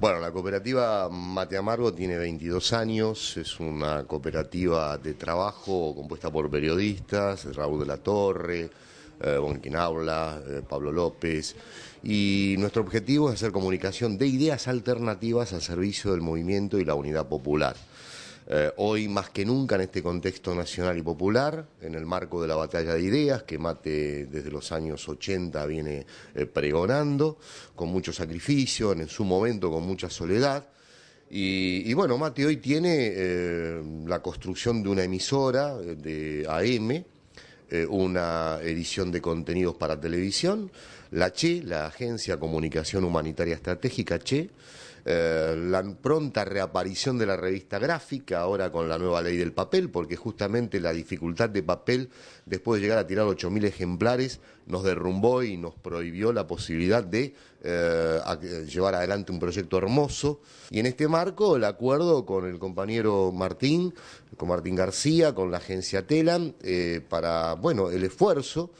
Bueno, la cooperativa Mate Amargo tiene 22 años, es una cooperativa de trabajo compuesta por periodistas, Raúl de la Torre, eh, eh, Pablo López, y nuestro objetivo es hacer comunicación de ideas alternativas al servicio del movimiento y la unidad popular. Eh, hoy más que nunca en este contexto nacional y popular, en el marco de la batalla de ideas que Mate desde los años 80 viene eh, pregonando, con mucho sacrificio, en su momento con mucha soledad. Y, bueno, Mate hoy tiene eh, la construcción de una emisora de AM, una edición de contenidos para televisión, la CHE, la Agencia Comunicación Humanitaria Estratégica CHE, eh, la pronta reaparición de la revista gráfica, ahora con la nueva ley del papel, porque justamente la dificultad de papel, después de llegar a tirar 8.000 ejemplares, nos derrumbó y nos prohibió la posibilidad de eh, llevar adelante un proyecto hermoso. Y en este marco, el acuerdo con el compañero Martín, con Martín García, con la agencia TELAN eh, para, bueno, el esfuerzo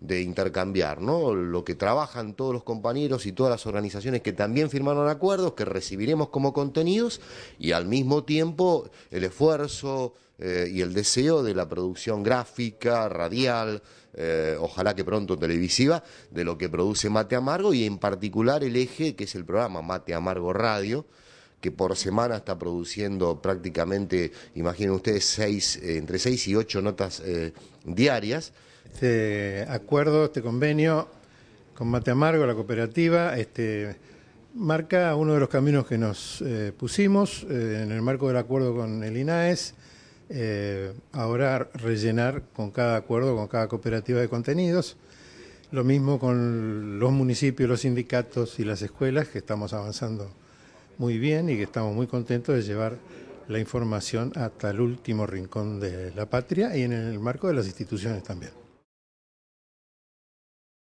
de intercambiar, ¿no? Lo que trabajan todos los compañeros y todas las organizaciones que también firmaron acuerdos, que recibiremos como contenidos, y al mismo tiempo el esfuerzo eh, y el deseo de la producción gráfica, radial, eh, ojalá que pronto televisiva, de lo que produce Mate Amargo y en particular el eje que es el programa Mate Amargo Radio que por semana está produciendo prácticamente, imaginen ustedes, seis, eh, entre seis y ocho notas diarias, este acuerdo, este convenio con Mate Amargo, la cooperativa, este, marca uno de los caminos que nos eh, pusimos eh, en el marco del acuerdo con el INAES. Eh, ahora rellenar con cada acuerdo, con cada cooperativa de contenidos. Lo mismo con los municipios, los sindicatos y las escuelas, que estamos avanzando muy bien y que estamos muy contentos de llevar la información hasta el último rincón de la patria y en el marco de las instituciones también.